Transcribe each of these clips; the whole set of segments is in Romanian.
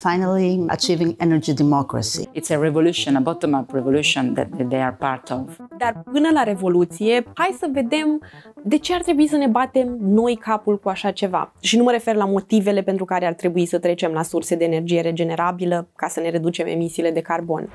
finally achieving energy democracy. It's a revolution, a bottom-up revolution that they are part of. Dar până la revoluție, hai să vedem de ce ar trebui să ne batem noi capul cu așa ceva. Și nu mă refer la motivele pentru care ar trebui să trecem la surse de energie regenerabilă ca să ne reducem emisiile de carbon.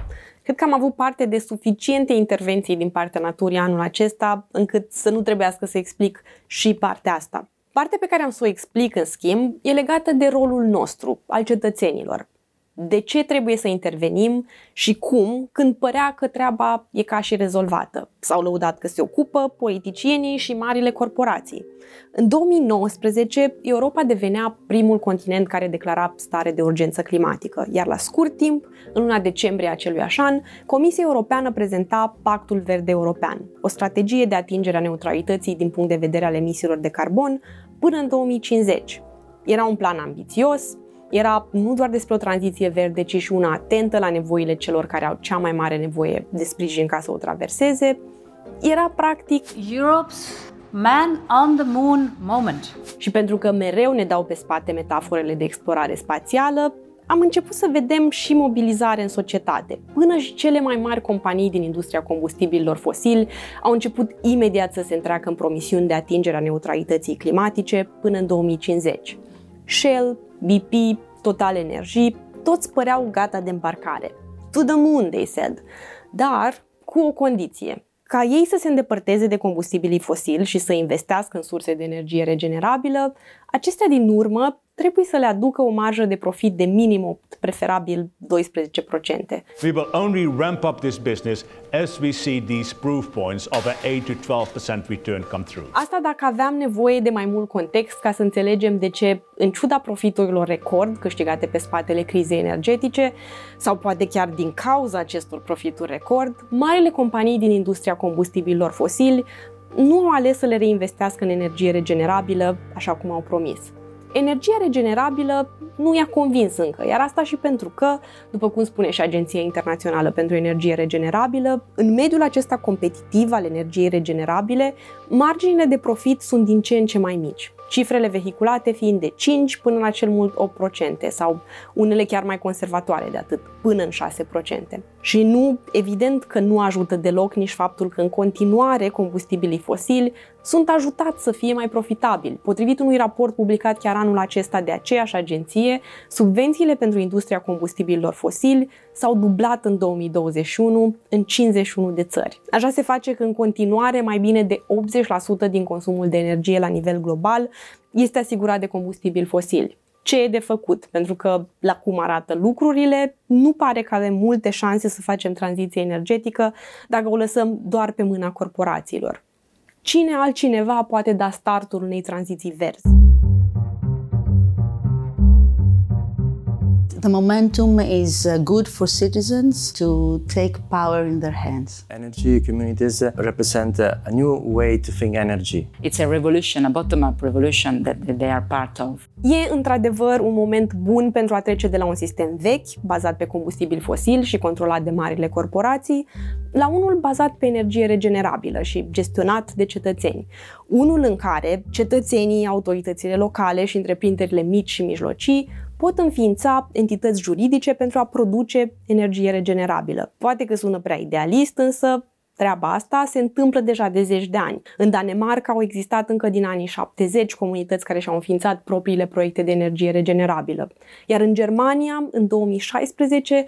Cred că am avut parte de suficiente intervenții din partea naturii anul acesta încât să nu trebuiască să explic și partea asta. Partea pe care am să o explic, în schimb, e legată de rolul nostru, al cetățenilor. De ce trebuie să intervenim și cum când părea că treaba e ca și rezolvată. S-au lăudat că se ocupă politicienii și marile corporații. În 2019, Europa devenea primul continent care declara stare de urgență climatică, iar la scurt timp, în luna decembrie acelui așa an, Comisia Europeană prezenta Pactul Verde European, o strategie de atingere a neutralității din punct de vedere al emisiilor de carbon, până în 2050. Era un plan ambițios, era nu doar despre o tranziție verde, ci și una atentă la nevoile celor care au cea mai mare nevoie de sprijin ca să o traverseze. Era practic Europe's Man on the Moon moment. Și pentru că mereu ne dau pe spate metaforele de explorare spațială, am început să vedem și mobilizare în societate. Până și cele mai mari companii din industria combustibililor fosili au început imediat să se întreacă în promisiuni de atingerea neutralității climatice până în 2050. Shell, BP, Total Energy, toți păreau gata de îmbarcare. To the moon, they said. Dar cu o condiție, ca ei să se îndepărteze de combustibilii fosili și să investească în surse de energie regenerabilă, acestea din urmă trebuie să le aducă o marjă de profit de minim 8, preferabil 12%. We will only ramp up this business as we see these proof points of an 8 to 12% return come through. Asta dacă aveam nevoie de mai mult context ca să înțelegem de ce, în ciuda profiturilor record câștigate pe spatele crizei energetice, sau poate chiar din cauza acestor profituri record, marile companii din industria combustibililor fosili nu au ales să le reinvestească în energie regenerabilă, așa cum au promis. Energia regenerabilă nu i-a convins încă, iar asta și pentru că, după cum spune și Agenția Internațională pentru Energie Regenerabilă, în mediul acesta competitiv al energiei regenerabile, marginile de profit sunt din ce în ce mai mici cifrele vehiculate fiind de 5 până la cel mult 8% sau unele chiar mai conservatoare de atât, până în 6%. Și nu, evident că nu ajută deloc nici faptul că în continuare combustibilii fosili sunt ajutați să fie mai profitabili. Potrivit unui raport publicat chiar anul acesta de aceeași agenție, subvențiile pentru industria combustibililor fosili s-au dublat în 2021 în 51 de țări. Așa se face că în continuare mai bine de 80% din consumul de energie la nivel global este asigurat de combustibili fosili. Ce e de făcut? Pentru că la cum arată lucrurile, nu pare că avem multe șanse să facem tranziție energetică dacă o lăsăm doar pe mâna corporațiilor. Cine altcineva poate da startul unei tranziții verzi? The momentum is uh, good for citizens to take power in their hands. Energy communities represent a new way to think energy. It's a revolution, a bottom-up revolution that they are part of. E într-adevăr un moment bun pentru a trece de la un sistem vechi, bazat pe combustibil fosil și controlat de marile corporații, la unul bazat pe energie regenerabilă și gestionat de cetățeni. Unul în care cetățenii, autoritățile locale și întreprinderile mici și mijlocii pot înființa entități juridice pentru a produce energie regenerabilă. Poate că sună prea idealist, însă Treaba asta se întâmplă deja de zeci de ani. În Danemarca au existat încă din anii 70 comunități care și-au înființat propriile proiecte de energie regenerabilă. Iar în Germania, în 2016,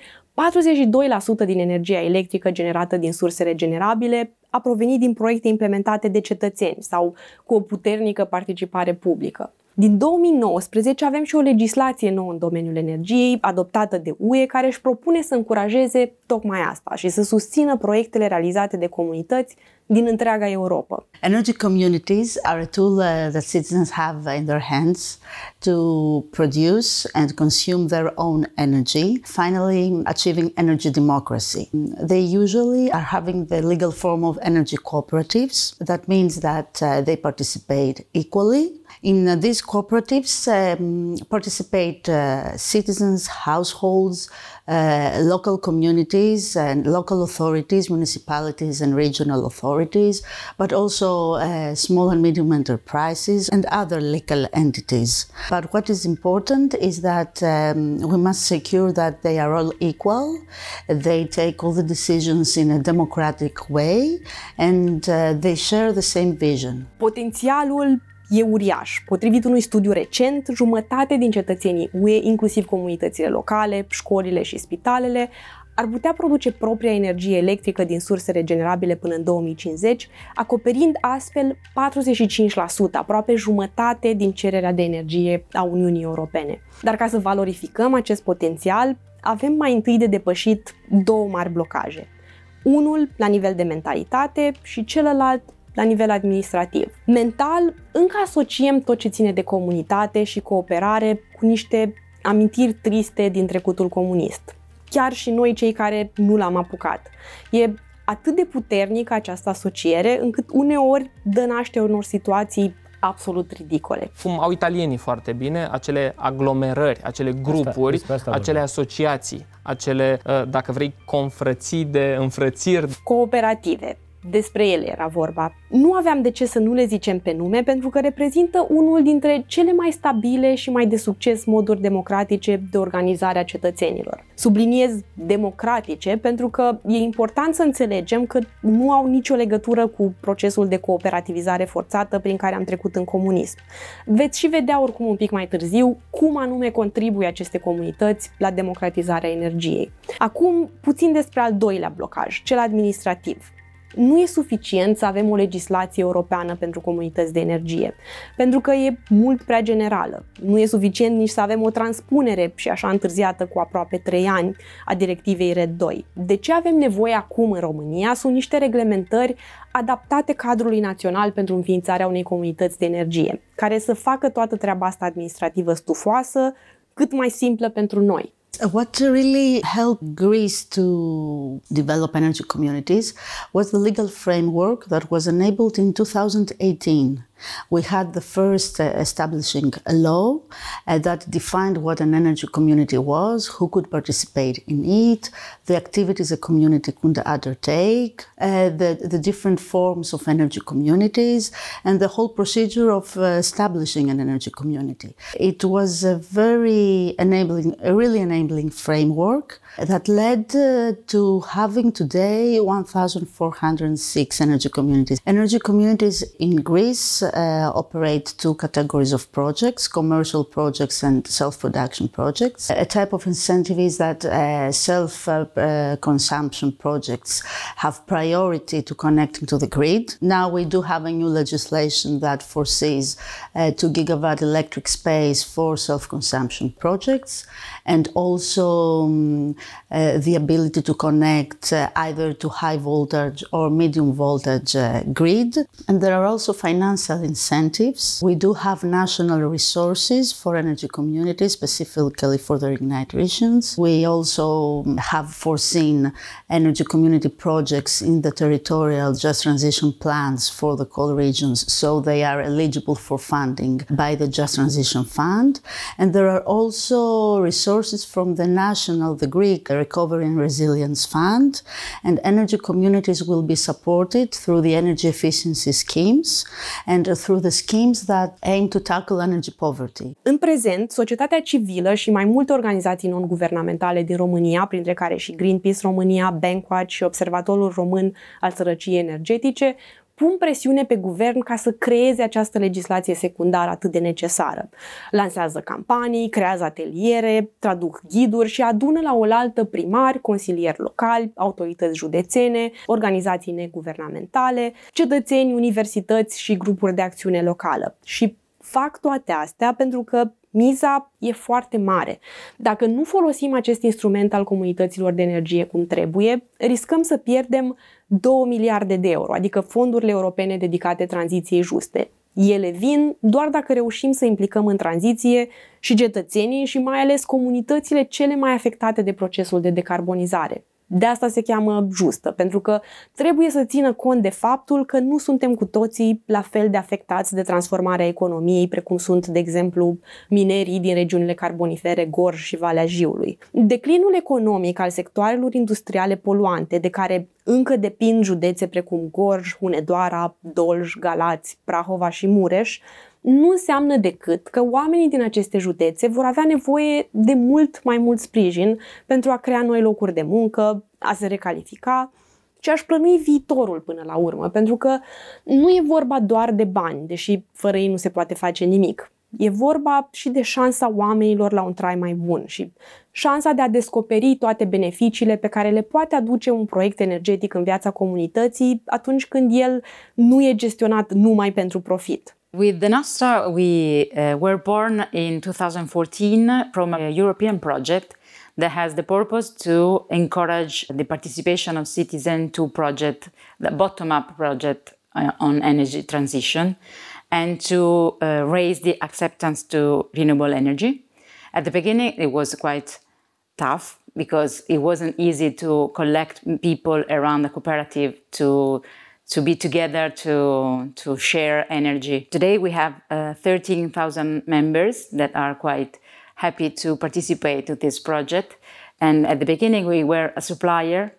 42% din energia electrică generată din surse regenerabile a provenit din proiecte implementate de cetățeni sau cu o puternică participare publică. Din 2019 avem și o legislație nouă în domeniul energiei, adoptată de UE, care își propune să încurajeze tocmai asta și să susțină proiectele realizate de comunități din întreaga Europa. Energy communities are a tool uh, that citizens have uh, in their hands to produce and consume their own energy, finally achieving energy democracy. They usually are having the legal form of energy cooperatives. That means that uh, they participate equally. In uh, these cooperatives um, participate uh, citizens, households, uh, local communities and local authorities, municipalities and regional authorities, but also uh, small and medium enterprises and other legal entities. But what is important is that um, we must secure that they are all equal, they take all the decisions in a democratic way, and uh, they share the same vision. Potențialul e uriaș. Potrivit unui studiu recent, jumătate din cetățenii UE, inclusiv comunitățile locale, școlile și spitalele, ar putea produce propria energie electrică din surse regenerabile până în 2050, acoperind astfel 45%, aproape jumătate din cererea de energie a Uniunii Europene. Dar ca să valorificăm acest potențial, avem mai întâi de depășit două mari blocaje. Unul la nivel de mentalitate și celălalt la nivel administrativ. Mental, încă asociem tot ce ține de comunitate și cooperare cu niște amintiri triste din trecutul comunist. Chiar și noi cei care nu l-am apucat. E atât de puternică această asociere încât uneori dă naște unor situații absolut ridicole. Cum au italienii foarte bine, acele aglomerări, acele grupuri, asta, asta acele asociații, acele, uh, dacă vrei, confrății de înfrățiri. Cooperative, despre ele era vorba. Nu aveam de ce să nu le zicem pe nume pentru că reprezintă unul dintre cele mai stabile și mai de succes moduri democratice de organizare a cetățenilor. Subliniez democratice pentru că e important să înțelegem că nu au nicio legătură cu procesul de cooperativizare forțată prin care am trecut în comunism. Veți și vedea oricum un pic mai târziu cum anume contribuie aceste comunități la democratizarea energiei. Acum puțin despre al doilea blocaj, cel administrativ nu e suficient să avem o legislație europeană pentru comunități de energie, pentru că e mult prea generală. Nu e suficient nici să avem o transpunere și așa întârziată cu aproape 3 ani a directivei RED 2. De ce avem nevoie acum în România sunt niște reglementări adaptate cadrului național pentru înființarea unei comunități de energie, care să facă toată treaba asta administrativă stufoasă cât mai simplă pentru noi. What really helped Greece to develop energy communities was the legal framework that was enabled in 2018 we had the first uh, establishing a law uh, that defined what an energy community was, who could participate in it, the activities a community could undertake, uh, the, the, different forms of energy communities, and the whole procedure of uh, establishing an energy community. It was a very enabling, a really enabling framework that led uh, to having today 1,406 energy communities. Energy communities in Greece uh, operate two categories of projects commercial projects and self production projects. A type of incentive is that uh, self uh, uh consumption projects have priority to connecting to the grid. Now we do have a new legislation that foresees uh, 2 gigawatt electric space for self consumption projects and also um, uh, the ability to connect either to high voltage or medium voltage grid. And there are also financial incentives. We do have national resources for energy communities, specifically for the ignite regions. We also have foreseen energy community projects in the territorial just transition plans for the coal regions, so they are eligible for funding by the Just Transition Fund. And there are also resources from the national, the Greek Recovery and Resilience Fund, and energy communities will be supported through the energy efficiency schemes. And and through the schemes that aim to tackle energy poverty. În prezent, societatea civilă și mai multe organizații non-guvernamentale din România, printre care și Greenpeace România, Bankwatch și Observatorul Român al Sărăciei Energetice, pun presiune pe guvern ca să creeze această legislație secundară atât de necesară. Lansează campanii, creează ateliere, traduc ghiduri și adună la oaltă primari, consilieri locali, autorități județene, organizații neguvernamentale, cetățeni, universități și grupuri de acțiune locală. Și fac toate astea pentru că miza e foarte mare. Dacă nu folosim acest instrument al comunităților de energie cum trebuie, riscăm să pierdem 2 miliarde de euro, adică fondurile europene dedicate tranziției juste. Ele vin doar dacă reușim să implicăm în tranziție și cetățenii și mai ales comunitățile cele mai afectate de procesul de decarbonizare. De asta se cheamă justă, pentru că trebuie să țină cont de faptul că nu suntem cu toții la fel de afectați de transformarea economiei, precum sunt, de exemplu, minerii din regiunile carbonifere Gorj și Valea Jiului. Declinul economic al sectoarelor industriale poluante, de care încă depind județe precum Gorj, Hunedoara, Dolj, Galați, Prahova și Mureș, nu înseamnă decât că oamenii din aceste județe vor avea nevoie de mult mai mult sprijin pentru a crea noi locuri de muncă, a se recalifica și aș plănui viitorul până la urmă, pentru că nu e vorba doar de bani, deși fără ei nu se poate face nimic. E vorba și de șansa oamenilor la un trai mai bun și șansa de a descoperi toate beneficiile pe care le poate aduce un proiect energetic în viața comunității atunci când el nu e gestionat numai pentru profit. With the NASA, we uh, were born in 2014 from a European project that has the purpose to encourage the participation of citizens to project, the bottom-up project uh, on energy transition. and to uh, raise the acceptance to renewable energy. At the beginning, it was quite tough because it wasn't easy to collect people around the cooperative to to be together to to share energy. Today we have uh, 13,000 members that are quite happy to participate to this project. And at the beginning we were a supplier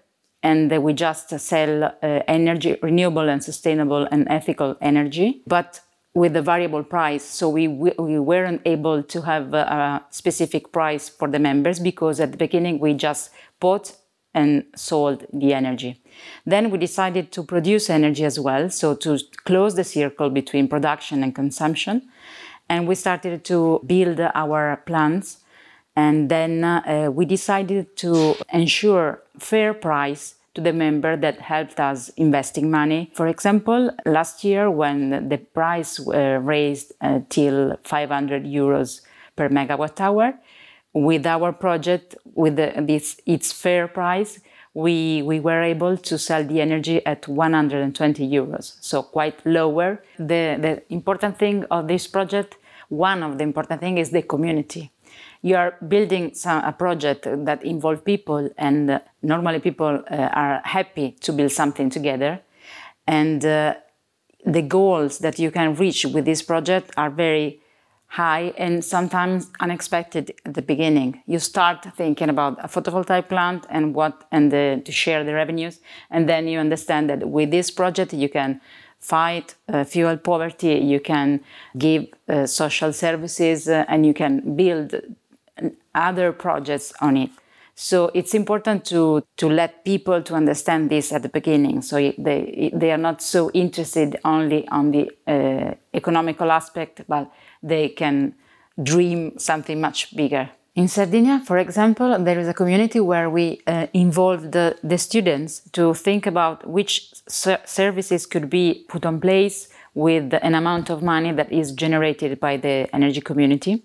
and we just sell uh, energy renewable and sustainable and ethical energy. But with the variable price. So we, we weren't able to have a, a specific price for the members because at the beginning we just bought and sold the energy. Then we decided to produce energy as well, so to close the circle between production and consumption. And we started to build our plants. And then uh, we decided to ensure fair price to the member that helped us investing money. For example, last year when the price were uh, raised uh, till 500 euros per megawatt hour, with our project, with the, this its fair price, we, we were able to sell the energy at 120 euros, so quite lower. The, the important thing of this project, one of the important things is the community you are building some, a project that involves people, and uh, normally people uh, are happy to build something together. And uh, the goals that you can reach with this project are very high and sometimes unexpected at the beginning. You start thinking about a photovoltaic plant and what and the, to share the revenues, and then you understand that with this project you can fight uh, fuel poverty, you can give uh, social services, uh, and you can build other projects on it. So it's important to, to let people to understand this at the beginning, so they, they are not so interested only on the uh, economical aspect, but they can dream something much bigger. In Sardinia, for example, there is a community where we uh, involve the, the, students to think about which ser services could be put on place with an amount of money that is generated by the energy community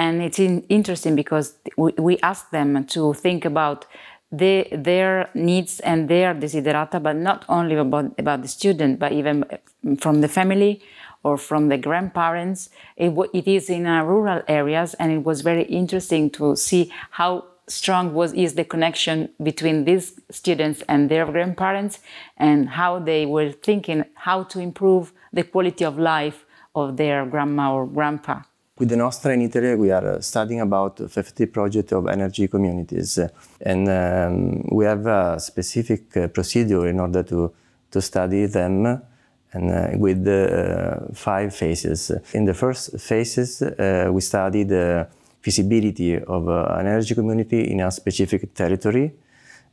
and it's in, interesting because we, we ask them to think about the, their needs and their desiderata, but not only about, about the student, but even from the family or from the grandparents. It, it is in uh, rural areas, and it was very interesting to see how strong was is the connection between these students and their grandparents, and how they were thinking how to improve the quality of life of their grandma or grandpa. With the Nostra in Italy, we are uh, studying about 50 projects of energy communities, and um, we have a specific uh, procedure in order to, to study them and uh, with uh, five phases. In the first phases, uh, we study the feasibility of uh, an energy community in a specific territory,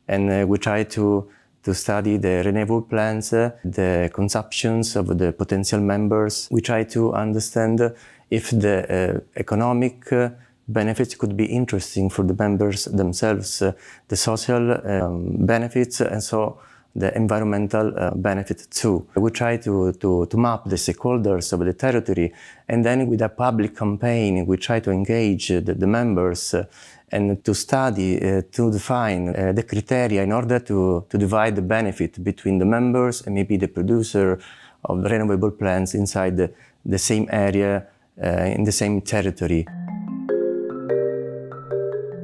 and we try to to study the renewable plans, uh, the consumptions of the potential members. We try to understand if the uh, economic uh, benefits could be interesting for the members themselves, the social um, benefits, and so the environmental uh, benefit too. We try to, to, to, map the stakeholders of the territory, and then with a public campaign, we try to engage the, the members uh, and to study, uh, to define uh, the criteria in order to, to divide the benefit between the members and maybe the producer of the renewable plants inside the, the same area, uh, in the same territory.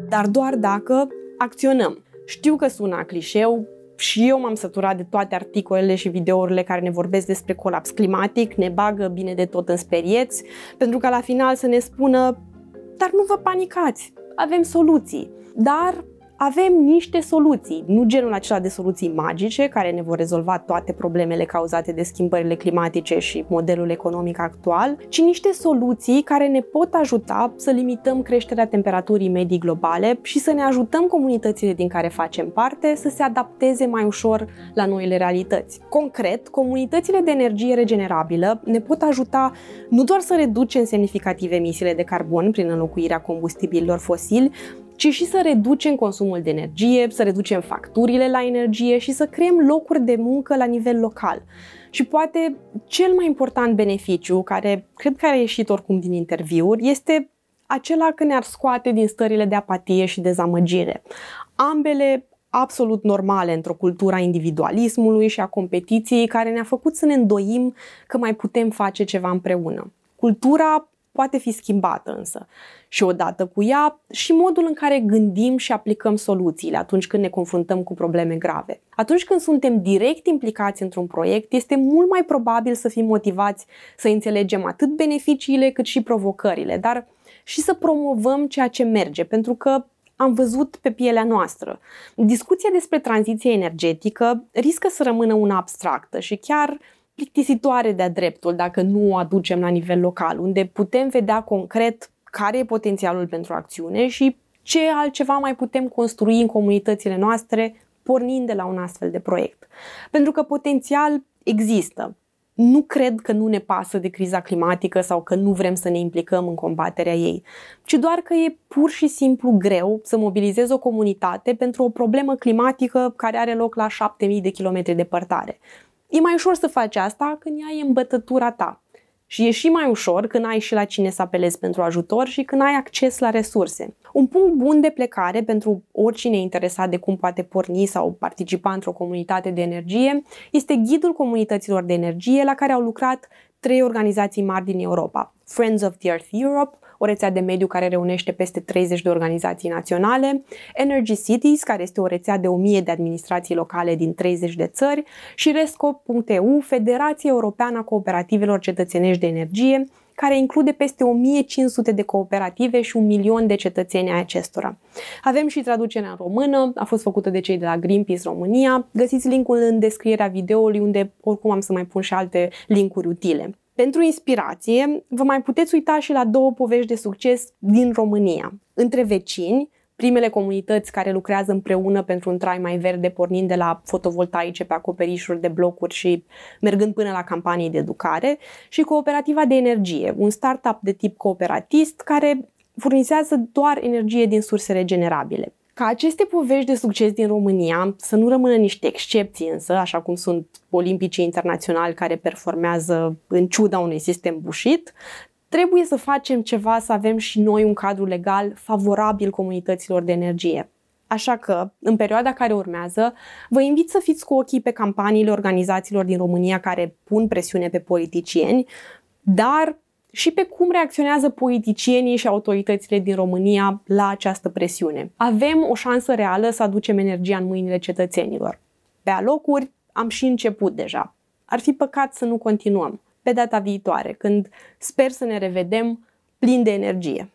Dar doar dacă acționăm. Știu că sună clișeu, și eu m-am săturat de toate articolele și videourile care ne vorbesc despre colaps climatic, ne bagă bine de tot în sperieți, pentru ca la final să ne spună, dar nu vă panicați, avem soluții. Dar avem niște soluții, nu genul acela de soluții magice care ne vor rezolva toate problemele cauzate de schimbările climatice și modelul economic actual, ci niște soluții care ne pot ajuta să limităm creșterea temperaturii medii globale și să ne ajutăm comunitățile din care facem parte să se adapteze mai ușor la noile realități. Concret, comunitățile de energie regenerabilă ne pot ajuta nu doar să reducem semnificativ emisiile de carbon prin înlocuirea combustibililor fosili, ci și să reducem consumul de energie, să reducem facturile la energie și să creăm locuri de muncă la nivel local. Și poate cel mai important beneficiu, care cred că a ieșit oricum din interviuri, este acela că ne-ar scoate din stările de apatie și dezamăgire. Ambele absolut normale într-o cultură a individualismului și a competiției care ne-a făcut să ne îndoim că mai putem face ceva împreună. Cultura poate fi schimbată însă. Și odată cu ea, și modul în care gândim și aplicăm soluțiile atunci când ne confruntăm cu probleme grave. Atunci când suntem direct implicați într-un proiect, este mult mai probabil să fim motivați să înțelegem atât beneficiile cât și provocările, dar și să promovăm ceea ce merge, pentru că am văzut pe pielea noastră. Discuția despre tranziție energetică riscă să rămână una abstractă și chiar plictisitoare de-a dreptul dacă nu o aducem la nivel local, unde putem vedea concret care e potențialul pentru acțiune și ce altceva mai putem construi în comunitățile noastre pornind de la un astfel de proiect. Pentru că potențial există. Nu cred că nu ne pasă de criza climatică sau că nu vrem să ne implicăm în combaterea ei, ci doar că e pur și simplu greu să mobilizezi o comunitate pentru o problemă climatică care are loc la 7000 de kilometri departare. E mai ușor să faci asta când ai îmbătătura ta. Și e și mai ușor când ai și la cine să apelezi pentru ajutor și când ai acces la resurse. Un punct bun de plecare pentru oricine interesat de cum poate porni sau participa într-o comunitate de energie este ghidul comunităților de energie la care au lucrat trei organizații mari din Europa, Friends of the Earth Europe, o rețea de mediu care reunește peste 30 de organizații naționale, Energy Cities, care este o rețea de 1000 de administrații locale din 30 de țări și rescop.eu, Federația Europeană a Cooperativelor Cetățenești de Energie, care include peste 1500 de cooperative și un milion de cetățeni ai acestora. Avem și traducerea în română, a fost făcută de cei de la Greenpeace România. Găsiți linkul în descrierea videoului unde oricum am să mai pun și alte linkuri utile. Pentru inspirație, vă mai puteți uita și la două povești de succes din România. Între vecini, primele comunități care lucrează împreună pentru un trai mai verde, pornind de la fotovoltaice pe acoperișuri de blocuri și mergând până la campanii de educare, și Cooperativa de Energie, un startup de tip cooperatist care furnizează doar energie din surse regenerabile. Ca aceste povești de succes din România să nu rămână niște excepții însă, așa cum sunt olimpicii internaționali care performează în ciuda unui sistem bușit, trebuie să facem ceva să avem și noi un cadru legal favorabil comunităților de energie. Așa că, în perioada care urmează, vă invit să fiți cu ochii pe campaniile organizațiilor din România care pun presiune pe politicieni, dar și pe cum reacționează politicienii și autoritățile din România la această presiune. Avem o șansă reală să aducem energia în mâinile cetățenilor. Pe alocuri am și început deja. Ar fi păcat să nu continuăm pe data viitoare, când sper să ne revedem plin de energie.